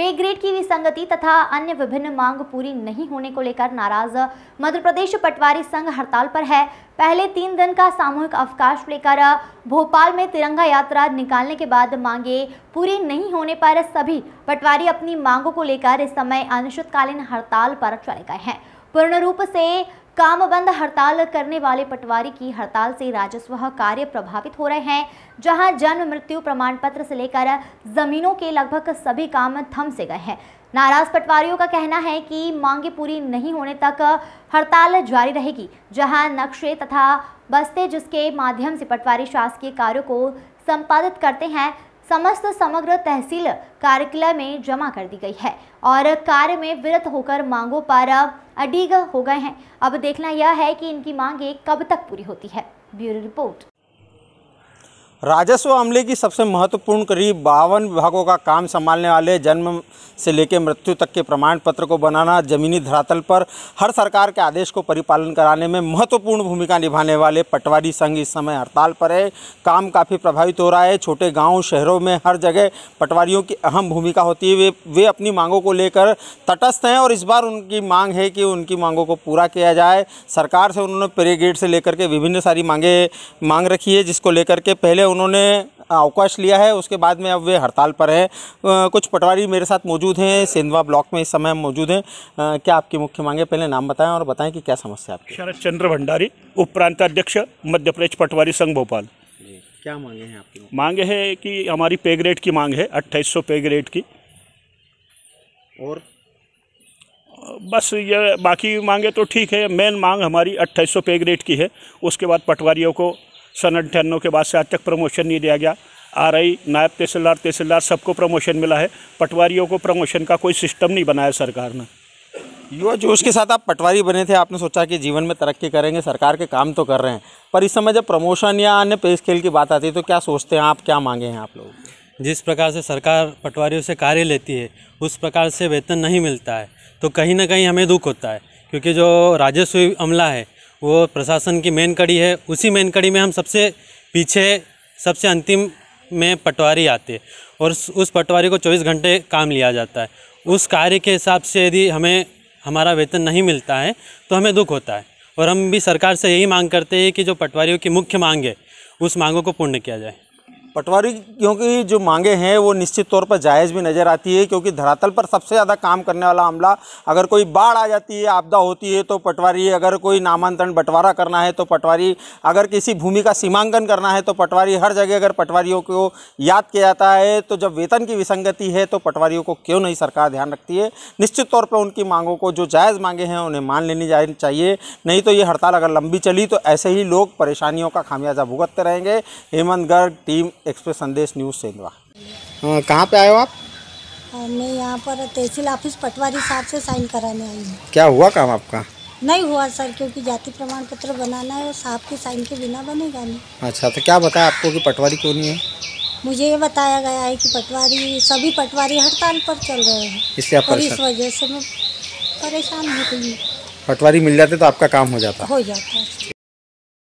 पे ग्रेड की विसंगति तथा अन्य विभिन्न मांग पूरी नहीं होने को लेकर नाराज मध्य प्रदेश पटवारी संघ हड़ताल पर है पहले तीन दिन का सामूहिक अवकाश लेकर भोपाल में तिरंगा यात्रा निकालने के बाद मांगे पूरी नहीं होने पर सभी पटवारी अपनी मांगों को लेकर इस समय अनिश्चितकालीन हड़ताल पर चले गए हैं पूर्ण रूप से काम बंद हड़ताल करने वाले पटवारी की हड़ताल से राजस्व कार्य प्रभावित हो रहे हैं जहां जन्म मृत्यु प्रमाण पत्र से लेकर जमीनों के लगभग सभी काम थम से गए हैं नाराज पटवारियों का कहना है कि मांगे पूरी नहीं होने तक हड़ताल जारी रहेगी जहां नक्शे तथा बस्ते जिसके माध्यम से पटवारी शासकीय कार्यों को संपादित करते हैं समस्त समग्र तहसील कार्यकला में जमा कर दी गई है और कार्य में विरत होकर मांगों पर अडीग हो गए हैं अब देखना यह है कि इनकी मांगे कब तक पूरी होती है ब्यूरो रिपोर्ट राजस्व अमले की सबसे महत्वपूर्ण करीब बावन विभागों का काम संभालने वाले जन्म से लेकर मृत्यु तक के प्रमाण पत्र को बनाना जमीनी धरातल पर हर सरकार के आदेश को परिपालन कराने में महत्वपूर्ण भूमिका निभाने वाले पटवारी संघ इस समय हड़ताल पर है काम काफ़ी प्रभावित हो रहा है छोटे गाँव शहरों में हर जगह पटवारियों की अहम भूमिका होती है वे वे अपनी मांगों को लेकर तटस्थ हैं और इस बार उनकी मांग है कि उनकी मांगों को पूरा किया जाए सरकार से उन्होंने पेरेगेट से लेकर के विभिन्न सारी मांगे मांग रखी है जिसको लेकर के पहले उन्होंने अवकाश लिया है उसके बाद में अब वे हड़ताल पर हैं कुछ पटवारी मेरे साथ मौजूद हैं सेंधवा ब्लॉक में इस समय मौजूद हैं क्या आपकी मुख्य मांगे पहले नाम बताएं और बताएं कि क्या समस्या आपकी शरद चंद्र भंडारी उप प्रांताध्यक्ष मध्य प्रदेश पटवारी संघ भोपाल क्या मांगे हैं आपकी मांगे है कि हमारी पे ग्रेड की मांग है अट्ठाईस पे ग्रेड की और बस ये बाकी मांगे तो ठीक है मेन मांग हमारी अट्ठाईस सौ पे ग्रेड की है उसके बाद पटवारियों को सन अठानवे के बाद से आज तक प्रमोशन नहीं दिया गया आर आई नायब तहसीलदार तहसीलदार सबको प्रमोशन मिला है पटवारियों को प्रमोशन का कोई सिस्टम नहीं बनाया सरकार ने युवा जोश के साथ आप पटवारी बने थे आपने सोचा कि जीवन में तरक्की करेंगे सरकार के काम तो कर रहे हैं पर इस समय जब प्रमोशन या अन्य पे स्केल की बात आती है तो क्या सोचते हैं आप क्या मांगे हैं आप लोग जिस प्रकार से सरकार पटवारियों से कार्य लेती है उस प्रकार से वेतन नहीं मिलता है तो कहीं ना कहीं हमें दुख होता है क्योंकि जो राजस्व अमला है वो प्रशासन की मेन कड़ी है उसी मेन कड़ी में हम सबसे पीछे सबसे अंतिम में पटवारी आते हैं और उस पटवारी को 24 घंटे काम लिया जाता है उस कार्य के हिसाब से यदि हमें हमारा वेतन नहीं मिलता है तो हमें दुख होता है और हम भी सरकार से यही मांग करते हैं कि जो पटवारियों की मुख्य मांग है उस मांगों को पूर्ण किया जाए पटवारी क्योंकि जो मांगे हैं वो निश्चित तौर पर जायज़ भी नज़र आती है क्योंकि धरातल पर सबसे ज़्यादा काम करने वाला अमला अगर कोई बाढ़ आ जाती है आपदा होती है तो पटवारी अगर कोई नामांतरण बंटवारा करना है तो पटवारी अगर किसी भूमि का सीमांकन करना है तो पटवारी हर जगह अगर पटवारियों को याद किया जाता है तो जब वेतन की विसंगति है तो पटवारियों को क्यों नहीं सरकार ध्यान रखती है निश्चित तौर पर उनकी मांगों को जो जायज़ मांगे हैं उन्हें मान लेनी चाहिए नहीं तो ये हड़ताल अगर लंबी चली तो ऐसे ही लोग परेशानियों का खामियाजा भुगतते रहेंगे Hemant Garg team express Sandesh news Sendhwa हाँ, कहाँ पे आए हो आप मैं यहाँ पर तहसील ऑफिस पटवारी साहब से साइन कराने आई हूँ क्या हुआ काम आपका नहीं हुआ सर क्योंकि जाति प्रमाण पत्र बनाना है और साहब के साइन के बिना बनेगा नहीं अच्छा तो क्या बताया आपको कि पटवारी क्यों नहीं है मुझे ये बताया गया है कि पटवारी सभी पटवारी हड़ताल पर चल रहे हैं इसलिए आप इस वजह से मैं परेशान हो गई पटवारी मिल जाते तो आपका काम हो जाता हो जाता